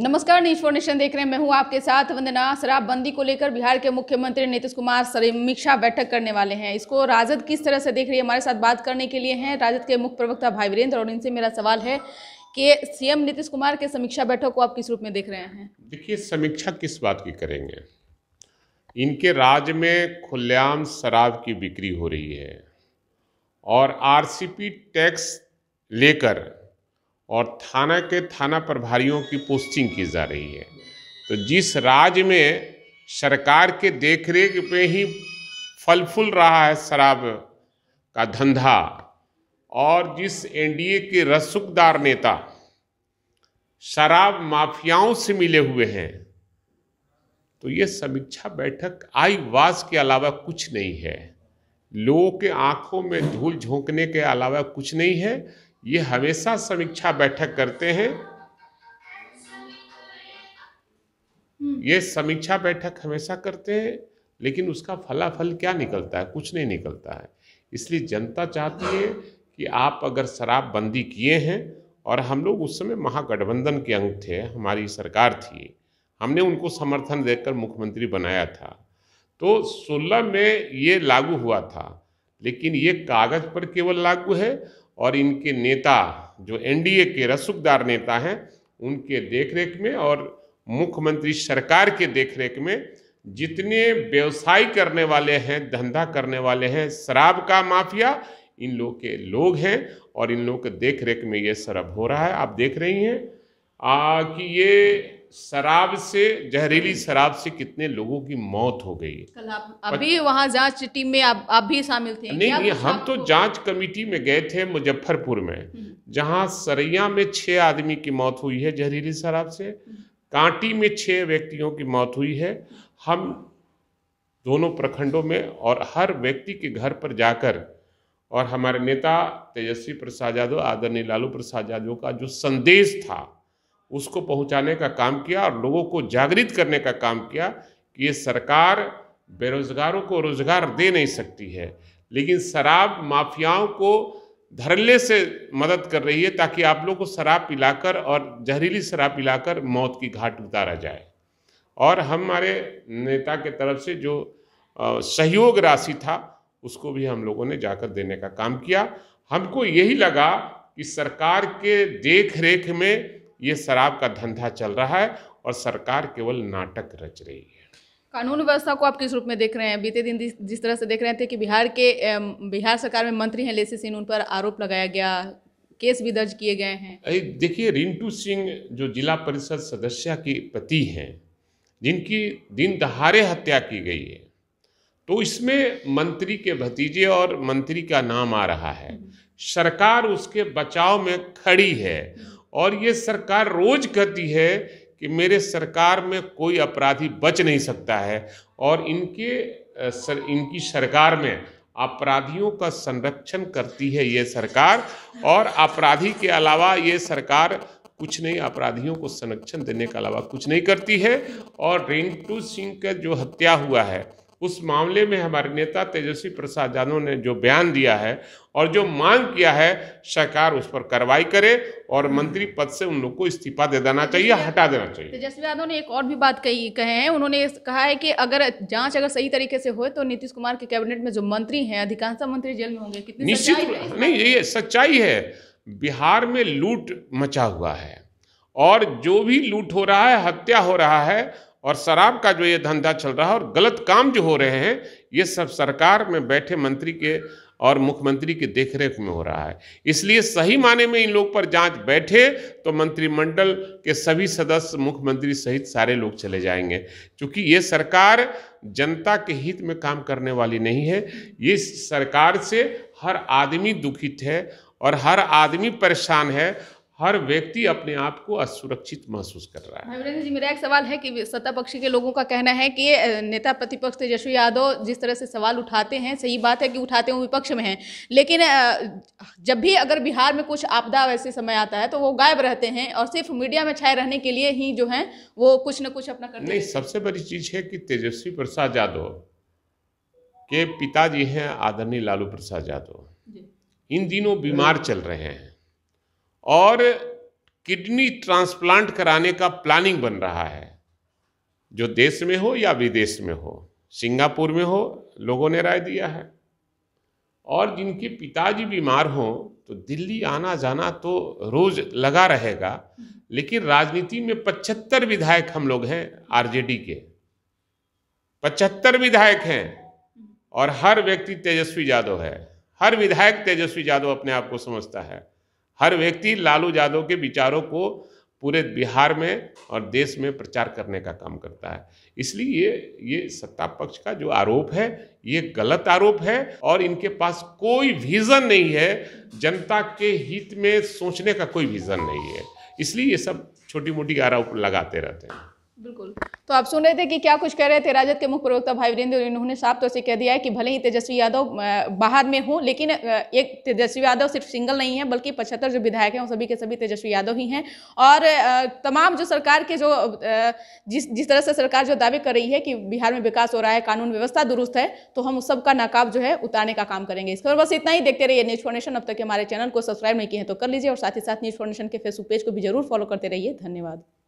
नमस्कार news for nation देख रहे हैं मैं हूं आपके साथ वंदना शराबबंदी को लेकर बिहार के मुख्यमंत्री नीतीश कुमार समीक्षा बैठक करने वाले हैं इसको राजद किस तरह से देख रही है हमारे साथ बात करने के लिए हैं राजद के मुख्य प्रवक्ता भाई वीरेंद्र और इनसे मेरा सवाल है कि सीएम नीतीश कुमार के समीक्षा बैठक को आप किस रूप में देख रहे हैं देखिए समीक्षा किस बात की करेंगे इनके राज्य में खुल्याम शराब की बिक्री हो रही है और आर टैक्स लेकर और थाना के थाना प्रभारियों की पोस्टिंग की जा रही है तो जिस राज्य में सरकार के देखरेख पे ही फल फूल रहा है शराब का धंधा और जिस एनडीए के रसुकदार नेता शराब माफियाओं से मिले हुए हैं तो ये समीक्षा बैठक आई वास के अलावा कुछ नहीं है लोगों के आंखों में धूल झोंकने के अलावा कुछ नहीं है ये हमेशा समीक्षा बैठक करते हैं हम्म। ये समीक्षा बैठक हमेशा करते हैं लेकिन उसका फलाफल क्या निकलता है कुछ नहीं निकलता है इसलिए जनता चाहती है कि आप अगर शराबबंदी किए हैं और हम लोग उस समय महागठबंधन के अंग थे हमारी सरकार थी हमने उनको समर्थन देकर मुख्यमंत्री बनाया था तो 16 में ये लागू हुआ था लेकिन ये कागज़ पर केवल लागू है और इनके नेता जो एनडीए के रसूखदार नेता हैं उनके देखरेख में और मुख्यमंत्री सरकार के देखरेख में जितने व्यवसाय करने वाले हैं धंधा करने वाले हैं शराब का माफिया इन लोग के लोग हैं और इन लोग के देख रेख में ये शराब हो रहा है आप देख रही हैं आ, कि ये शराब से जहरीली शराब से कितने लोगों की मौत हो गई है अभी वहाँ जांच टीम में आप आप भी शामिल थे नहीं नहीं हम तो जांच कमेटी में गए थे मुजफ्फरपुर में हम्म। जहाँ सरैया में छह आदमी की मौत हुई है जहरीली शराब से हम्म। कांटी में छह व्यक्तियों की मौत हुई है हम दोनों प्रखंडों में और हर व्यक्ति के घर पर जाकर और हमारे नेता तेजस्वी प्रसाद यादव आदरणीय लालू प्रसाद यादव का जो संदेश था उसको पहुंचाने का काम किया और लोगों को जागृत करने का काम किया कि ये सरकार बेरोजगारों को रोजगार दे नहीं सकती है लेकिन शराब माफियाओं को धरल्ले से मदद कर रही है ताकि आप लोग को शराब पिलाकर और जहरीली शराब पिलाकर मौत की घाट उतारा जाए और हमारे नेता के तरफ से जो सहयोग राशि था उसको भी हम लोगों ने जाकर देने का काम किया हमको यही लगा कि सरकार के देख रेख में ये शराब का धंधा चल रहा है और सरकार केवल नाटक रच रही है कानून व्यवस्था को आप किस रूप में देख रहे हैं बीते दिन जिस तरह से देख रहे थे कि बिहार के बिहार सरकार में मंत्री हैं लेसी सिंह उन पर आरोप लगाया गया केस भी दर्ज किए गए हैं देखिए रिंटू सिंह जो जिला परिषद सदस्य की पति हैं जिनकी दिन दहाड़े हत्या की गई है तो इसमें मंत्री के भतीजे और मंत्री का नाम आ रहा है हम्म। सरकार उसके बचाव में खड़ी है और ये सरकार रोज कहती है कि मेरे सरकार में कोई अपराधी बच नहीं सकता है और इनके सर, इनकी सरकार में अपराधियों का संरक्षण करती है ये सरकार और अपराधी के अलावा ये सरकार कुछ नहीं अपराधियों को संरक्षण देने के अलावा कुछ नहीं करती है और रेंटू सिंह का जो हत्या हुआ है उस मामले में हमारे नेता तेजस्वी प्रसाद यादव ने जो बयान दिया है और जो मांग किया है सरकार उस पर कार्रवाई करे और हम्म। मंत्री पद से उन लोग को इस्तीफा दे देना चाहिए हटा देना चाहिए तेजस्वी यादव ने एक और भी बात कही कहे हैं उन्होंने कहा है कि अगर जांच अगर सही तरीके से हो तो नीतीश कुमार के कैबिनेट में जो मंत्री हैं अधिकांश मंत्री जेल में होंगे निश्चित नहीं ये सच्चाई है बिहार में लूट मचा हुआ है और जो भी लूट हो रहा है हत्या हो रहा है और शराब का जो ये धंधा चल रहा है और गलत काम जो हो रहे हैं ये सब सरकार में बैठे मंत्री के और मुख्यमंत्री की देखरेख में हो रहा है इसलिए सही माने में इन लोग पर जांच बैठे तो मंत्रिमंडल के सभी सदस्य मुख्यमंत्री सहित सारे लोग चले जाएंगे क्योंकि ये सरकार जनता के हित में काम करने वाली नहीं है ये सरकार से हर आदमी दुखित है और हर आदमी परेशान है हर व्यक्ति अपने आप को असुरक्षित महसूस कर रहा है हाँ, वीरेंद्र जी मेरा एक सवाल है कि सत्ता पक्ष के लोगों का कहना है कि नेता प्रतिपक्ष तेजस्वी यादव जिस तरह से सवाल उठाते हैं सही बात है कि उठाते हैं विपक्ष में हैं लेकिन जब भी अगर बिहार में कुछ आपदा वैसे समय आता है तो वो गायब रहते हैं और सिर्फ मीडिया में छाए रहने के लिए ही जो है वो कुछ ना कुछ अपना करते नहीं सबसे बड़ी चीज़ है कि तेजस्वी प्रसाद यादव के पिताजी हैं आदरणीय लालू प्रसाद यादव इन दिनों बीमार चल रहे हैं और किडनी ट्रांसप्लांट कराने का प्लानिंग बन रहा है जो देश में हो या विदेश में हो सिंगापुर में हो लोगों ने राय दिया है और जिनके पिताजी बीमार हों तो दिल्ली आना जाना तो रोज लगा रहेगा लेकिन राजनीति में पचहत्तर विधायक हम लोग हैं आरजेडी के पचहत्तर विधायक हैं और हर व्यक्ति तेजस्वी यादव है हर विधायक तेजस्वी यादव अपने आप को समझता है हर व्यक्ति लालू यादव के विचारों को पूरे बिहार में और देश में प्रचार करने का काम करता है इसलिए ये ये सत्ता पक्ष का जो आरोप है ये गलत आरोप है और इनके पास कोई विज़न नहीं है जनता के हित में सोचने का कोई विज़न नहीं है इसलिए ये सब छोटी मोटी आरोप लगाते रहते हैं बिल्कुल तो आप सुन रहे थे कि क्या कुछ कह रहे थे राजद के मुख्य प्रवक्ता भाई वीरेंद्र इन्होंने साफ तौर तो से कह दिया है कि भले ही तेजस्वी यादव बाहर में हो लेकिन एक तेजस्वी यादव सिर्फ सिंगल नहीं है बल्कि पचहत्तर जो विधायक हैं उन सभी के सभी तेजस्वी यादव ही हैं और तमाम जो सरकार के जो जिस जिस तरह से सरकार जो दावे कर रही है कि बिहार में विकास हो रहा है कानून व्यवस्था दुरुस्त है तो हम उस सबका नाकाब जो है उतारने का काम करेंगे इस पर बस इतना ही देखते रहिए न्यूज फॉर्मेशन अब तक हमारे चैनल को सब्सक्राइब नहीं किए हैं तो कर लीजिए और साथ ही साथ न्यूज फॉर्मेशन के फेसबुक पेज को भी जरूर फॉलो करते रहिए धन्यवाद